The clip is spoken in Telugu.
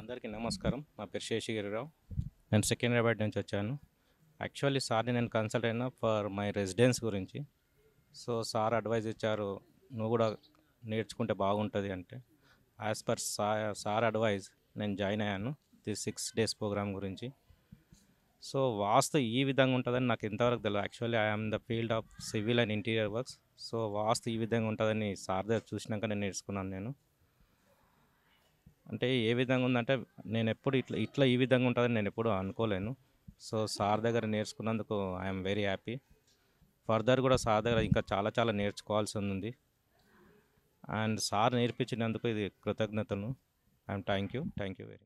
అందరికీ నమస్కారం నా పేరు శేషగిరిరావు నేను సికింద్రాబాద్ నుంచి వచ్చాను యాక్చువల్లీ సార్ని నేను కన్సల్ట్ అయినా ఫర్ మై రెసిడెన్స్ గురించి సో సార్ అడ్వైజ్ ఇచ్చారు నువ్వు కూడా నేర్చుకుంటే బాగుంటుంది అంటే as per sir sir advice నేను జాయిన్ అయ్యాను ది సిక్స్ డేస్ ప్రోగ్రామ్ గురించి సో వాస్తు ఈ విధంగా ఉంటుందని నాకు ఇంతవరకు తెలియదు actually I'm the field of civil and interior works so vastu ఈ విధంగా ఉంటుందని సార్ దగ్గర చూసినాక నేను నేర్చుకున్నాను నేను అంటే ఏ విధంగా ఉందంటే నేను ఎప్పుడు ఇట్లా ఇట్లా ఈ విధంగా ఉంటుందని నేను ఎప్పుడు అనుకోలేను సో సార్ దగ్గర నేర్చుకున్నందుకు ఐఎమ్ వెరీ హ్యాపీ ఫర్దర్ కూడా సార్ దగ్గర ఇంకా చాలా చాలా నేర్చుకోవాల్సి ఉంది అండ్ సార్ నేర్పించినందుకు ఇది కృతజ్ఞతను I'm thank you thank you very